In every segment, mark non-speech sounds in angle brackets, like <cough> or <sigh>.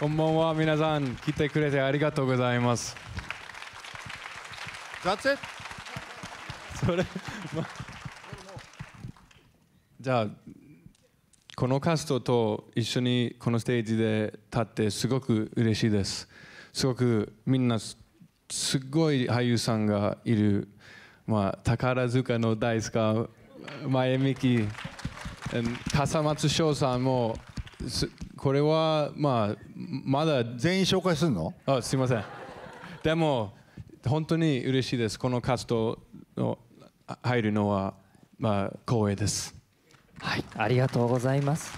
こんばんは皆さん来てくれてありがとうございます That's it それ、ま、じゃあこのカストと一緒にこのステージで立ってすごく嬉しいですすごくみんなすごい俳優さんがいる、まあ、宝塚の大塚前美き笠松翔さんもこれはまあまだ全員紹介するのあすいませんでも本当に嬉しいですこの活動の入るのはまあ光栄ですはいありがとうございます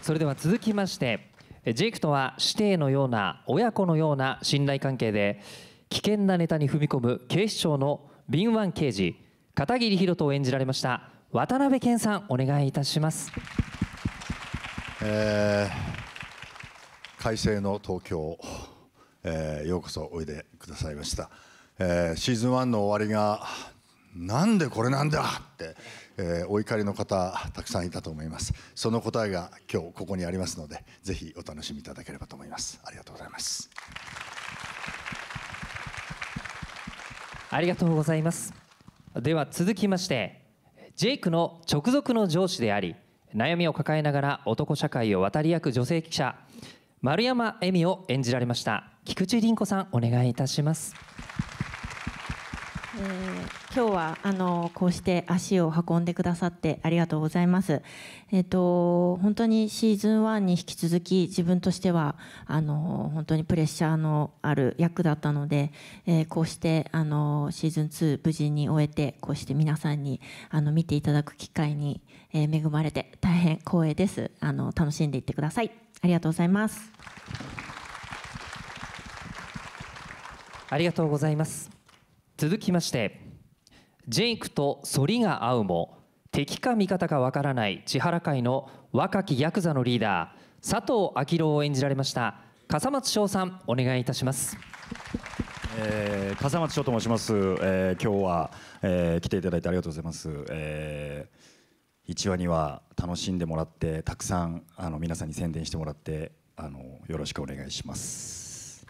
それでは続きましてジェイクとは師弟のような親子のような信頼関係で危険なネタに踏み込む警視庁の敏腕刑事片桐博人を演じられました渡辺謙さんお願いいたします。えー、快晴の東京、えー、ようこそおいでくださいました、えー、シーズン1の終わりがなんでこれなんだって、えー、お怒りの方たくさんいたと思いますその答えが今日ここにありますのでぜひお楽しみいただければと思いますありがとうございますありがとうございますでは続きましてジェイクの直属の上司であり悩みを抱えながら男社会を渡り役女性記者丸山恵美を演じられました菊池凛子さんお願いいたします、えー、今日はあのこうして足を運んでくださってありがとうございますえっ、ー、と本当にシーズン1に引き続き自分としてはあの本当にプレッシャーのある役だったので、えー、こうしてあのシーズン2無事に終えてこうして皆さんにあの見ていただく機会にえー、恵まれて大変光栄です。あの楽しんでいってください。ありがとうございます。ありがとうございます。続きまして、ジェイクとソリが合うも敵か味方かわからない千原会の若きヤクザのリーダー佐藤昭郎を演じられました笠松翔さんお願いいたします。えー、笠松翔と申します、えー、今日は、えー、来ていただいてありがとうございます、え1話には楽しんでもらってたくさんあの皆さんに宣伝してもらってあのよろしくお願いします。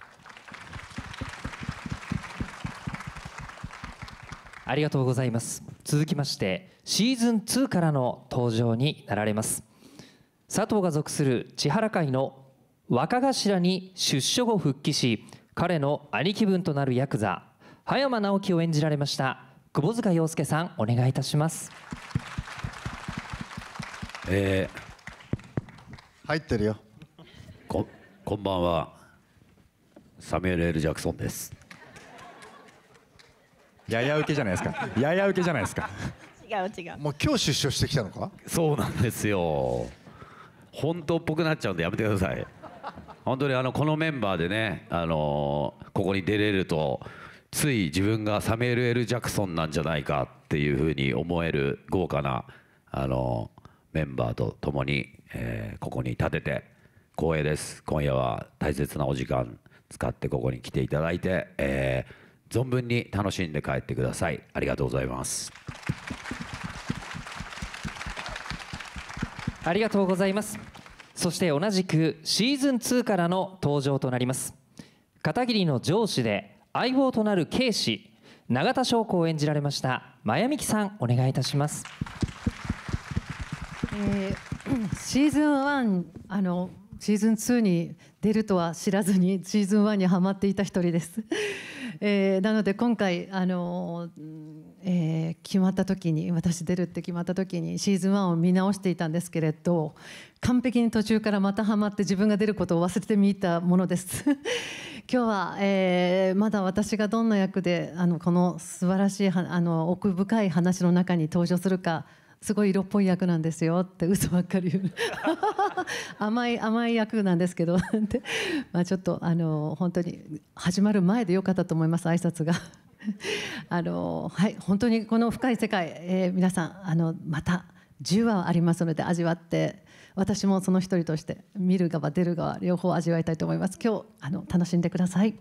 ありがとうございます。続きましてシーズン2からの登場になられます。佐藤が属する千原会の若頭に出所後復帰し彼の兄貴分となるヤクザ葉山直樹を演じられました久保塚洋介さんお願いいたします。えー、入ってるよここんばんはサミュエル・ジャクソンですやや受けじゃないですかやや受けじゃないですか違う違うもう今日出所してきたのかそうなんですよ本当っぽくなっちゃうんでやめてください本当にあのこのメンバーでね、あのー、ここに出れるとつい自分がサミュエル・ジャクソンなんじゃないかっていうふうに思える豪華な、あのーメンバーと共に、えー、ここに立てて光栄です。今夜は大切なお時間使ってここに来ていただいて、えー、存分に楽しんで帰ってください。ありがとうございます。ありがとうございます。そして同じくシーズン2からの登場となります。片桐の上司で相棒となる警視、永田翔子を演じられました、真矢美樹さん、お願いいたします。えー、シーズン1あのシーズン2に出るとは知らずにシーズン1にはまっていた一人です。えー、なので今回、あのえー、決まった時に私出るって決まった時にシーズン1を見直していたんですけれど完璧に途中からまたはまって自分が出ることを忘れてみたものです <laughs> 今日は、えー、まだ私がどんな役であのこの素晴らしいあの奥深い話の中に登場するかすごい色っぽい役なんですよって嘘ばっかり言う <laughs> 甘い甘い役なんですけどまあ、ちょっとあの本当に始まる前でよかったと思います挨拶が <laughs> あのはい本当にこの深い世界、えー、皆さんあのまた10話ありますので味わって私もその一人として見る側出る側両方味わいたいと思います今日あの楽しんでください。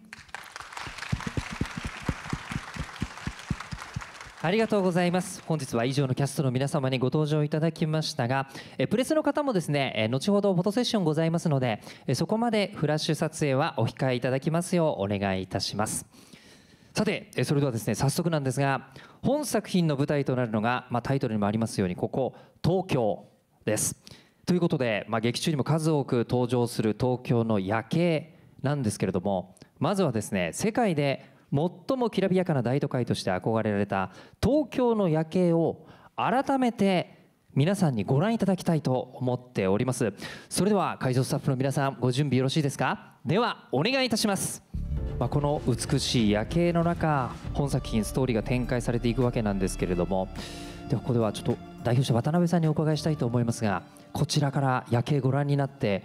ありがとうございます本日は以上のキャストの皆様にご登場いただきましたがえプレスの方もですねえ後ほどフォトセッションございますのでえそこまでフラッシュ撮影はお控えいただきますようお願いいたしますさてえそれではですね早速なんですが本作品の舞台となるのが、まあ、タイトルにもありますようにここ東京ですということで、まあ、劇中にも数多く登場する東京の夜景なんですけれどもまずはですね世界で最もきらびやかな大都会として憧れられた東京の夜景を改めて皆さんにご覧いただきたいと思っておりますそれでは会場スタッフの皆さんご準備よろしいですかではお願いいたしますまあ、この美しい夜景の中本作品ストーリーが展開されていくわけなんですけれどもでここではちょっと代表者渡辺さんにお伺いしたいと思いますがこちらから夜景ご覧になって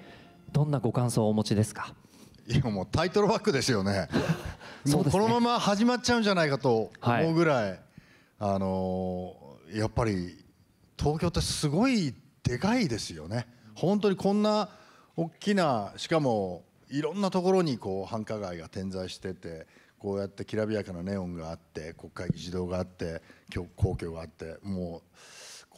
どんなご感想をお持ちですかいやもうタイトルバックですよね <laughs> そう、ね、このまま始まっちゃうんじゃないかと思うぐらい、はい、あのー、やっぱり東京ってすごいでかいですよね本当にこんな大きなしかもいろんなところにこう繁華街が点在しててこうやってきらびやかなネオンがあって国会議事堂があって皇居があっても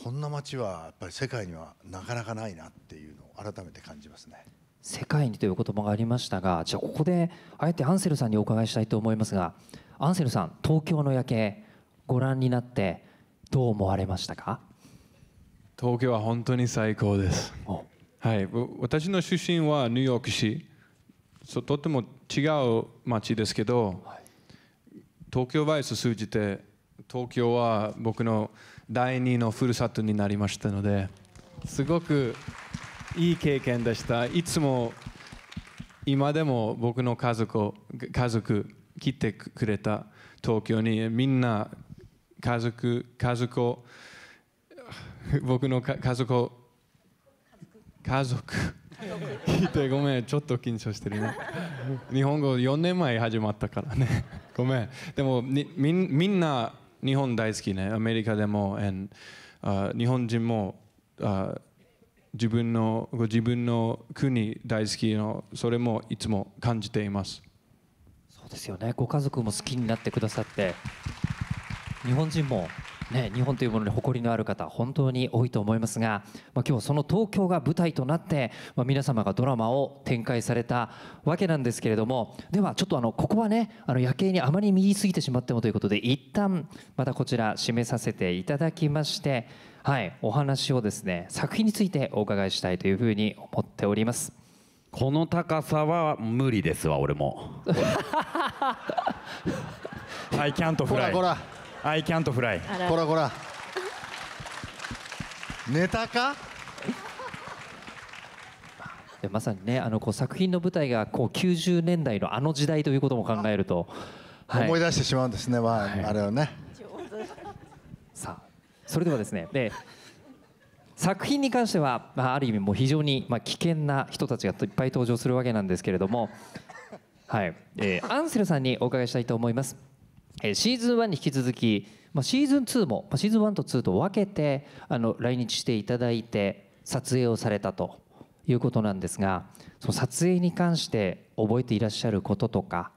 うこんな街はやっぱり世界にはなかなかないなっていうのを改めて感じますね。世界にという言葉がありましたがじゃあここであえてアンセルさんにお伺いしたいと思いますがアンセルさん東京の夜景ご覧になってどう思われましたか東京は本当に最高です、はい、私の出身はニューヨーク市とても違う街ですけど、はい、東京バイス通じて東京は僕の第二のふるさとになりましたのですごくいい経験でした。いつも今でも僕の家族家族来てくれた東京にみんな家族家族を <laughs> 僕の家族を家族来てごめんちょっと緊張してる日本語4年前始まったからねごめんでもみみんな日本大好きねアメリカでも、and、uh, 日本人も、uh, 自分のご自分の国大好きのそれもいつも感じていますそうですよねご家族も好きになってくださって日本人もね、日本というものに誇りのある方本当に多いと思いますが、まあ、今日その東京が舞台となって、まあ、皆様がドラマを展開されたわけなんですけれどもではちょっとあのここはねあの夜景にあまり見過すぎてしまってもということで一旦またこちら締めさせていただきましてはいお話をですね作品についてお伺いしたいというふうに思っておりますこの高さは無理ですわ俺も I can't こら fly こら I can't fly こらこらネタ <laughs> かで <laughs> まさにねあのこう作品の舞台がこう90年代のあの時代ということも考えると、はい思い出してしまうんですね、まあ、はいあれはね <laughs> さあそれではですねで作品に関しては、まあ、ある意味もう非常に、まあ、危険な人たちがいっぱい登場するわけなんですけれども、はいえー、アンセルさんにお伺いしたいと思います、えー、シーズン1に引き続き、まあ、シーズン2も、まあ、シーズン1と2と分けてあの来日していただいて撮影をされたということなんですがその撮影に関して覚えていらっしゃることとか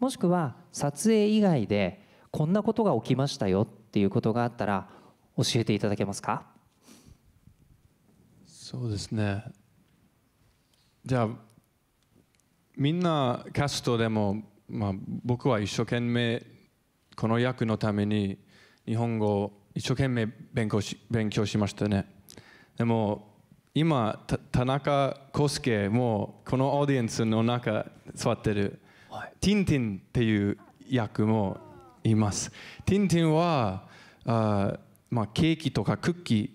もしくは撮影以外でこんなことが起きましたよっていうことがあったら教えていただけますかそうですねじゃあみんなキャストでも、まあ、僕は一生懸命この役のために日本語を一生懸命勉強し勉強しましたねでも今田中康介もこのオーディエンスの中座ってる、はい、ティンティンっていう役もいますティンティンはあまあ、ケーキとかクッキー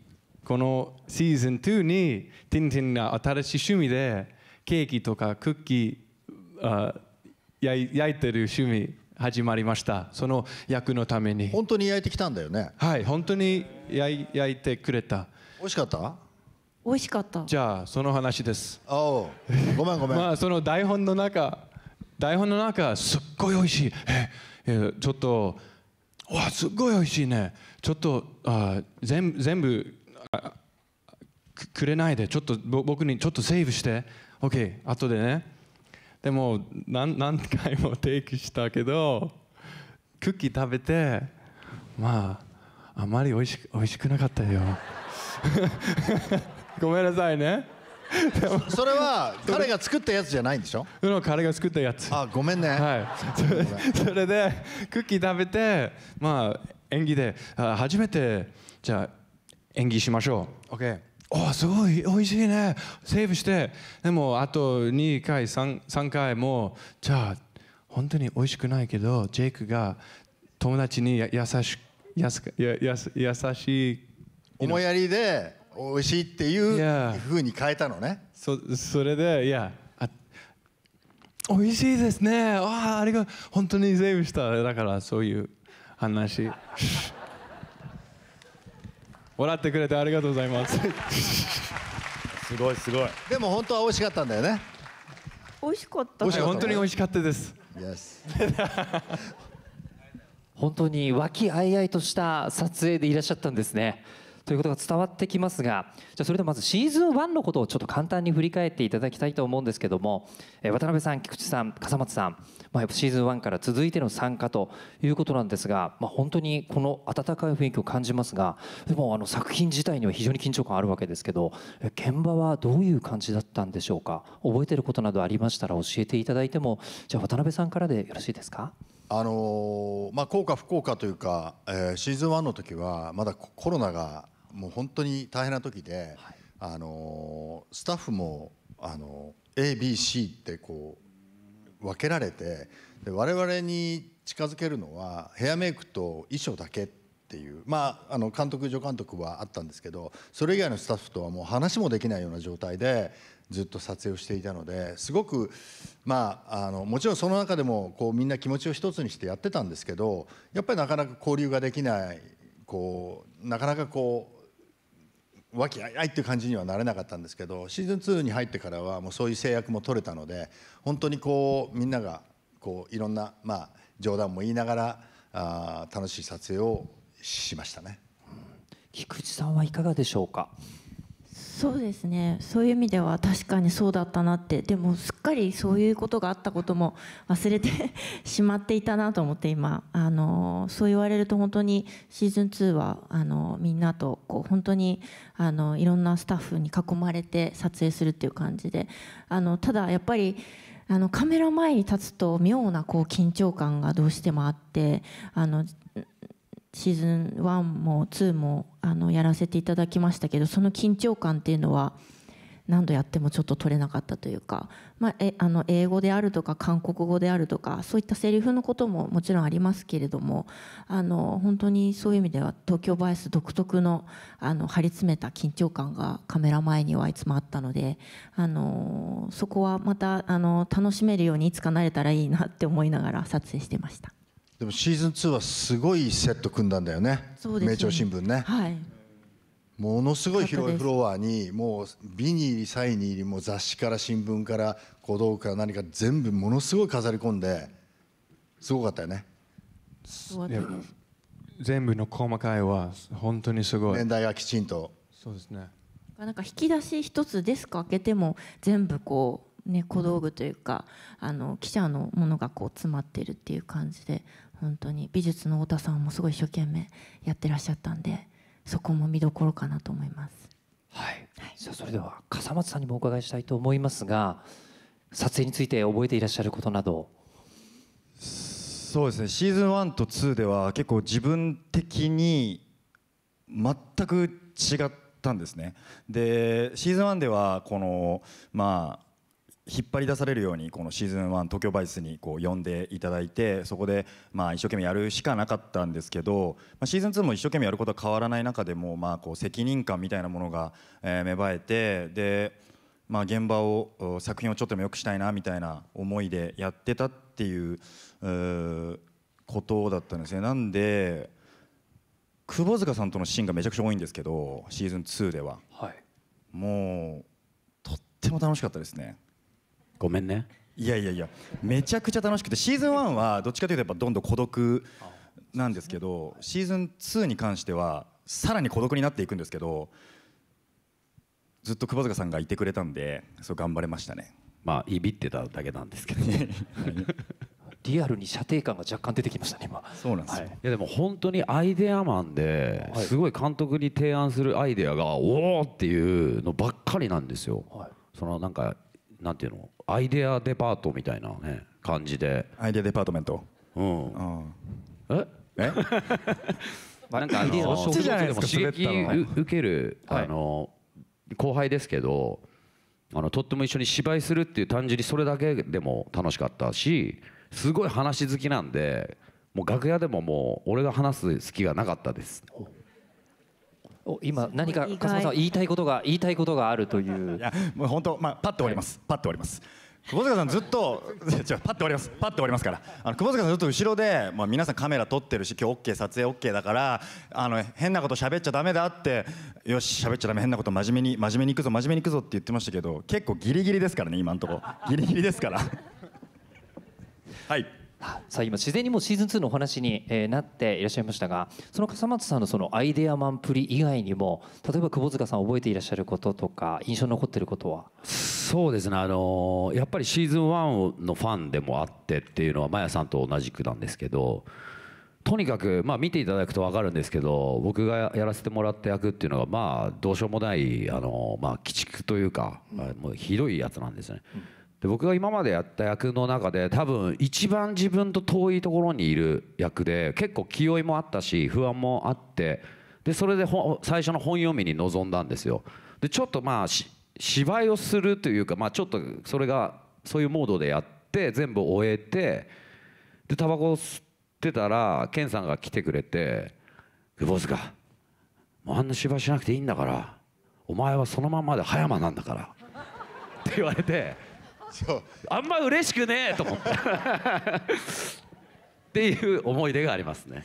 このシーズン2にティンティンが新しい趣味でケーキとかクッキーあ焼いてる趣味始まりましたその役のために本当に焼いてきたんだよねはい本当に焼いてくれた美味しかった美味しかったじゃあその話ですおごめんごめん <laughs> まあその台本の中台本の中すっごい美味しいえちょっとわすっごい美味しいねちょっとあ全全部くれないでちょっと僕にちょっとセーブして OK 後でねでも何何回もテイクしたけどクッキー食べてまああまりおいしおいしくなかったよ <laughs> ごめんなさいね <laughs> それは彼が作ったやつじゃないんでしょうん彼が作ったやつあごめんねはいそれそれでクッキー食べてまあ演技であ初めてじゃあ演技しましょう OK おすごい美味しいねセーブしてでもあと2回 3, 3回もじゃあ本当に美味しくないけどジェイクが友達にや優しやすやや優しい思いやりで美味しいっていうふうに変えたのね。そそれで、いや、美味しいですね。わあ、あれが本当にセーブした。だからそういう話。<laughs> 笑ってくれてありがとうございます。<laughs> すごいすごい。でも本当は美味しかったんだよね。美味しかった。はい、本当に美味しかったです。<laughs> 本当に和気あいあいとした撮影でいらっしゃったんですね。ということが伝わってきますがじゃそれでまずシーズン1のことをちょっと簡単に振り返っていただきたいと思うんですけども、え渡辺さん菊池さん笠松さん、まあ、やっぱシーズン1から続いての参加ということなんですが、まあ、本当にこの温かい雰囲気を感じますがでもあの作品自体には非常に緊張感あるわけですけど現場はどういう感じだったんでしょうか覚えてることなどありましたら教えていただいてもじゃあ渡辺さんからでよろしいですかあのー、まあ、効果不効果というか、えー、シーズン1の時はまだコロナがもう本当に大変な時で、はい、あのスタッフもあの ABC ってこう分けられてで我々に近づけるのはヘアメイクと衣装だけっていうまああの監督助監督はあったんですけどそれ以外のスタッフとはもう話もできないような状態でずっと撮影をしていたのですごくまああのもちろんその中でもこうみんな気持ちを一つにしてやってたんですけどやっぱりなかなか交流ができないこうなかなかこう和気あいあいっていう感じにはなれなかったんですけどシーズン2に入ってからはもうそういう制約も取れたので本当にこうみんながこういろんな、まあ、冗談も言いながらあ楽しい撮影をしましたね、菊池さんはいかがでしょうかそうですねそういう意味では確かにそうだったなってでもすっかりそういうことがあったことも忘れてしまっていたなと思って今あのそう言われると本当にシーズン2はあのみんなとこう本当にあのいろんなスタッフに囲まれて撮影するっていう感じであのただやっぱりあのカメラ前に立つと妙なこう緊張感がどうしてもあってあのシーズン1も2もあのやらせていただきましたけどその緊張感っていうのは何度やってもちょっと取れなかったというか、まあ、えあの英語であるとか韓国語であるとかそういったセリフのことももちろんありますけれどもあの本当にそういう意味では東京バイス独特のあの張り詰めた緊張感がカメラ前にはいつもあったのであのそこはまたあの楽しめるようにいつかなれたらいいなって思いながら撮影してました。でもシーズン2はすごいセット組んだんだよねね著朝新聞ね、はい、ものすごい広いフロアにもう美に入りサイに入りも雑誌から新聞から小道具から何か全部ものすごい飾り込んですごかったよね全部の細かいは本当にすごい年代がきちんとそうですねなんか引き出し一つデスク開けても全部こうね小道具というかあの記者のものがこう詰まってるっていう感じで本当に美術の太田さんもすごい一生懸命やってらっしゃったんでそこも見どころかなと思います。はい、はい、あそれでは笠松さんにもお伺いしたいと思いますが撮影について覚えていらっしゃることなどそうですねシーズン1と2では結構自分的に全く違ったんですねでシーズン1ではこのまあ引っ張り出されるようにこのシーズン1東京バイスにこう呼んでいただいてそこでまあ一生懸命やるしかなかったんですけど、まあ、シーズン2も一生懸命やることは変わらない中でもまあこう責任感みたいなものがえ芽生えてでまあ現場を作品をちょっとでもよくしたいなみたいな思いでやってたっていうことだったんですね。なんで窪塚さんとのシーンがめちゃくちゃ多いんですけどシーズン2では、はい、もうとっても楽しかったですね。ごめんねいやいやいやめちゃくちゃ楽しくてシーズン1はどっちかというとやっぱどんどん孤独なんですけどシーズン2に関してはさらに孤独になっていくんですけどずっと窪塚さんがいてくれたんでそう頑張れましたねまあいびってただけなんですけど <laughs> リアルに射程感が若干出てきましたね今そうなんですよ、はい、いやでも本当にアイデアマンで、すごい監督に提案するアイデアがおおっていうのばっかりなんですよ、はい、そのなんかなんていうのアイデアデパートみたいな、ね、感じでアイデアデパートメントうんええ <laughs> なんかあのそっちじゃないですか刺激受ける、あの後輩ですけどあのとっても一緒に芝居するっていう単純にそれだけでも楽しかったしすごい話好きなんでもう楽屋でももう俺が話す隙がなかったです。お今何か笠間さん言いたいことが言いたいことがあるという。いやもう本当まあパッと終わります。パッと終わります。久保塚さんずっとじゃ <laughs> パッと終わりますパッと終わりますからあの久保塚さんずっと後ろで、まあ、皆さんカメラ撮ってるし今日 OK 撮影 OK だからあの変なこと喋っちゃだめだってよし喋っちゃだめ変なこと真面目に真面目にいくぞ真面目にいくぞって言ってましたけど結構ギリギリですからね今のとこギリギリですからはいさあ今自然にもうシーズン2のお話に、えなっていらっしゃいましたがその笠松さんのそのアイデアマンプリ以外にも例えば窪塚さん覚えていらっしゃることとか印象に残ってることはそうですねあのやっぱりシーズン1のファンでもあってっていうのはマヤさんと同じくなんですけどとにかく、まあ、見ていただくと分かるんですけど僕がやらせてもらった役っていうのがまあどうしようもないあのまあ、鬼畜というか、もうひどいやつなんですね。うんで僕が今までやった役の中で多分一番自分と遠いところにいる役で結構気負いもあったし不安もあってでそれで最初の本読みに臨んだんですよでちょっとまあ芝居をするというか、まあ、ちょっとそれがそういうモードでやって全部終えてでタバコを吸ってたら健さんが来てくれて「久保塚もうあんな芝居しなくていいんだからお前はそのままで葉山なんだから」って言われて。あんま嬉しくねえと思ってっていう思い出がありますね。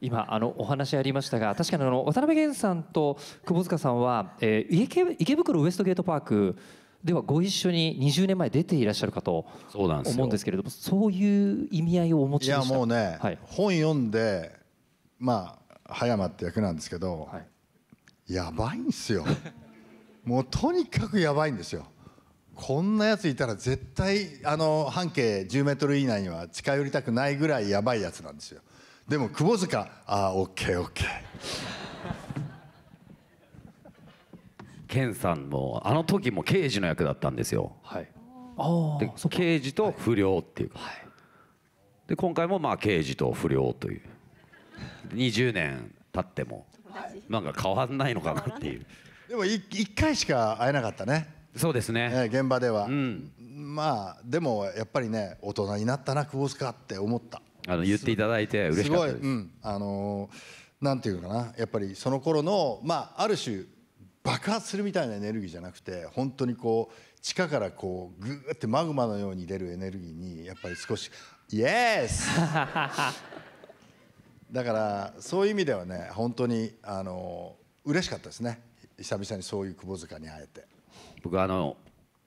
今あのお話ありましたが確かにあの渡辺源さんと窪塚さんは、えー、池池袋ウエストゲートパークではご一緒に20年前出ていらっしゃるかと思うんですけれどもそういう意味合いをお持ちでしたいやもうね、はい、本読んでまあ葉山って役なんですけど、はい、やばいんですよもうとにかくやばいんですよこんなやついたら絶対あの半径10メートル以内には近寄りたくないぐらいやばいやつなんですよでも窪塚ああオッケーオッケー健 <laughs> さんもあの時も刑事の役だったんですよはいで刑事と不良っていうか、はい、で今回もまあ刑事と不良という20年経ってもなんか変わんないのかなっていうでも 1, 1回しか会えなかったねそうですね、現場では、うん、まあでもやっぱりね大人になったな窪塚って思ったあの言っていただいて嬉しかったですうん、あのー、なんていうかなやっぱりその頃のまあある種爆発するみたいなエネルギーじゃなくて本当にこう地下からこうグーってマグマのように出るエネルギーにやっぱり少し「イエス!」だからそういう意味ではね本当にあの嬉しかったですね久々にそういう窪塚に会えて。僕あの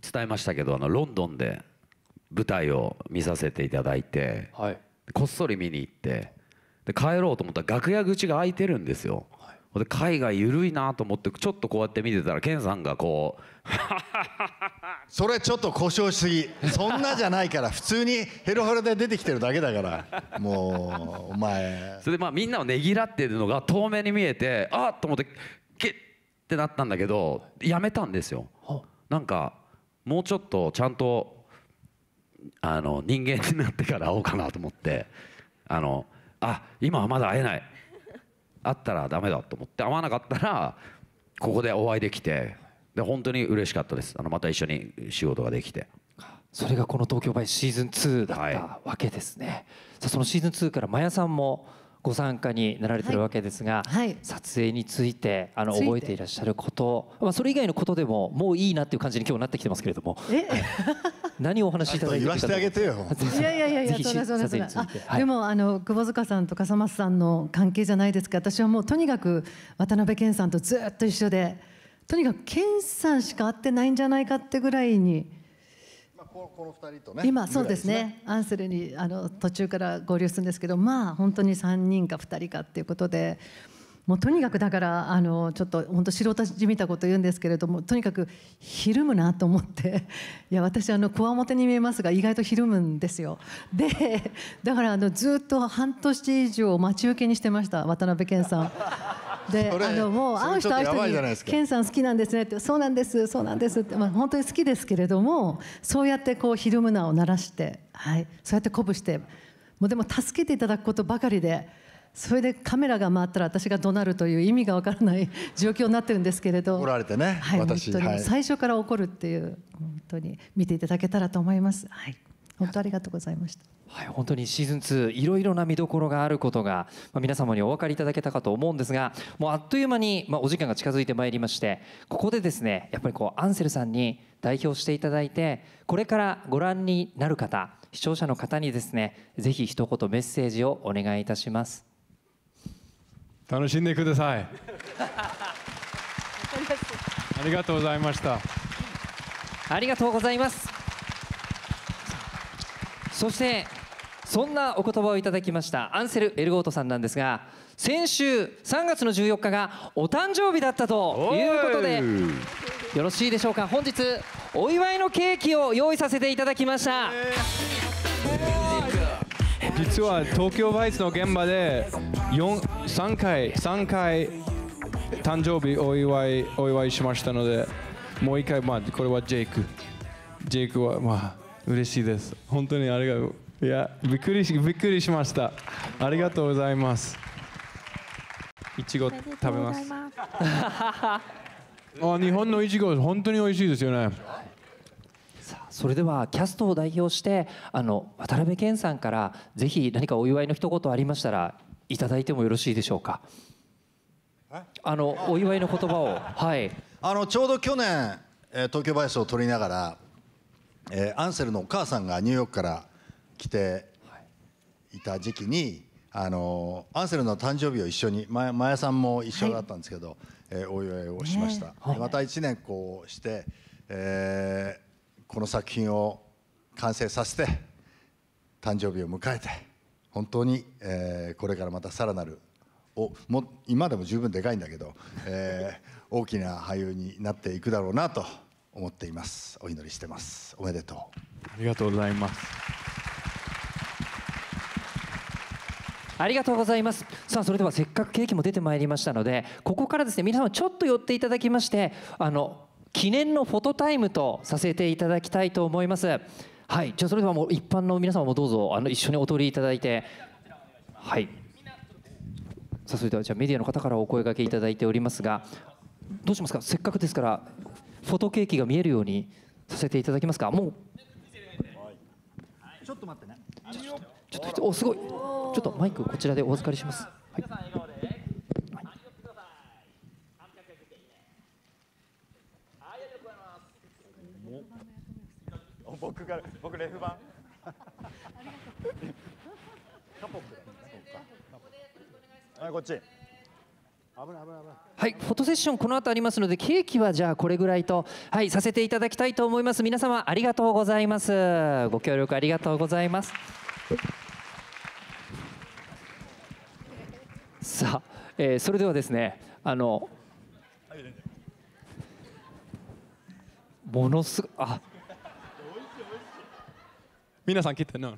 伝えましたけどあのロンドンで舞台を見させていただいて、はい、こっそり見に行ってで帰ろうと思ったら楽屋口が開いてるんですよ。で海外緩いなと思ってちょっとこうやって見てたらンさんがこうそれちょっと故障しすぎそんなじゃないから普通にヘロヘロで出てきてるだけだからもうお前それでまあみんなをねぎらってるのが遠目に見えてあっと思ってッってなったんだけどやめたんですよなんかもうちょっとちゃんとあの人間になってから会おうかなと思ってあのあ今はまだ会えない会ったらダメだと思って会わなかったらここでお会いできてで本当に嬉しかったですあのまた一緒に仕事ができてそれがこの東京バイシーズン2だったわけですね、さあそのシーズン2から真矢さんもご参加になられてるわけですが、はい、撮影についてあの覚えていらっしゃること、まあ、それ以外のことでももういいなっていう感じに今日なってきてますけれどもえ、<laughs> 何をお話しいただいてるか言わせてあげてよいやいやいやいやそれそれそれ、はい、でもあの久保塚さんと笠松さんの関係じゃないですか私はもうとにかく渡辺謙さんとずっと一緒でとにかく謙さんしか会ってないんじゃないかってぐらいに。この人とね今そうですね、ね、アンセルにあの途中から合流するんですけどまあ本当に3人か2人かっていうことで。もうとにかくだからあのちょっと本当素人じみたこと言うんですけれどもとにかくひるむなと思っていや私あのこわもてに見えますが意外とひるむんですよでだからあのずっと半年以上待ち受けにしてました渡辺謙さん。であのもう会う人会う人に「ンさん好きなんですね」って「そうなんですそうなんです」って、まあ、本当に好きですけれどもそうやってこうひるむなを鳴らして、はい、そうやって鼓舞してもうでも助けていただくことばかりで。それでカメラが回ったら私が怒鳴るという意味がわからない <laughs> 状況になってるんですけれど怒られてね、はい、私本当に最初から怒るっていう本当に見ていただけたらと思います。はい、本当ありがとうございました。はい、本当にシーズン2いろいろな見どころがあることが、まあ、皆様にお分かりいただけたかと思うんですがもうあっという間に、まあ、お時間が近づいてまいりましてここでですねやっぱりこうアンセルさんに代表していただいてこれからご覧になる方視聴者の方にですねぜひ一言メッセージをお願いいたします楽しんでください <laughs> ありがとうございましたありがとうございますそしてそんなお言葉をいただきましたアンセル・エルゴートさんなんですが先週3月の14日がお誕生日だったということでよろしいでしょうか本日お祝いのケーキを用意させていただきました、実は東京バイツの現場で3回3回誕生日お祝いお祝いしましたのでもう1回まあこれはジェイクジェイクはまあ嬉しいです本当にありがとういやびっくりしびっくりしましたありがとうございますいちご食べますあ日本のいちご本当に美味しいですよねそれではキャストを代表してあの渡辺謙さんからぜひ何かお祝いの一言ありましたらいただいてもよろしいでしょうかあのお祝いの言葉をはいあのちょうど去年東京バイスを取りながらえー、アンセルのお母さんがニューヨークから来ていた時期に、あのアンセルの誕生日を一緒に真矢さんも一緒だったんですけど、はい、えー、お祝いをしました、はい、また1年こうして、えー、この作品を完成させて誕生日を迎えて本当に、えー、これからまたさらなるおも今でも十分でかいんだけど、えー、大きな俳優になっていくだろうなと。思っていますお祈りしてますおめでとうありがとうございますありがとうございますさあそれではせっかくケーキも出てまいりましたのでここからですね皆様ちょっと寄っていただきましてあの記念のフォトタイムとさせていただきたいと思いますはいじゃあそれではもう一般の皆様もどうぞあの一緒にお取りいただいてはいさあそれではじゃあメディアの方からお声がけいただいておりますがどうしますかせっかくですからフォトケーキが見えるようにさせていただきますかもうちょっと待ってねちょっとおすごいちょっとマイクこちらでお預かりします、はい僕が僕レフ版 <laughs> カポックだ、ね、こっち。はい、フォトセッションこの後ありますのでケーキはじゃあこれぐらいとはいさせていただきたいと思います皆様ありがとうございますご協力ありがとうございますさあ、えー、それではですねあのものすごあ皆さん切ってんの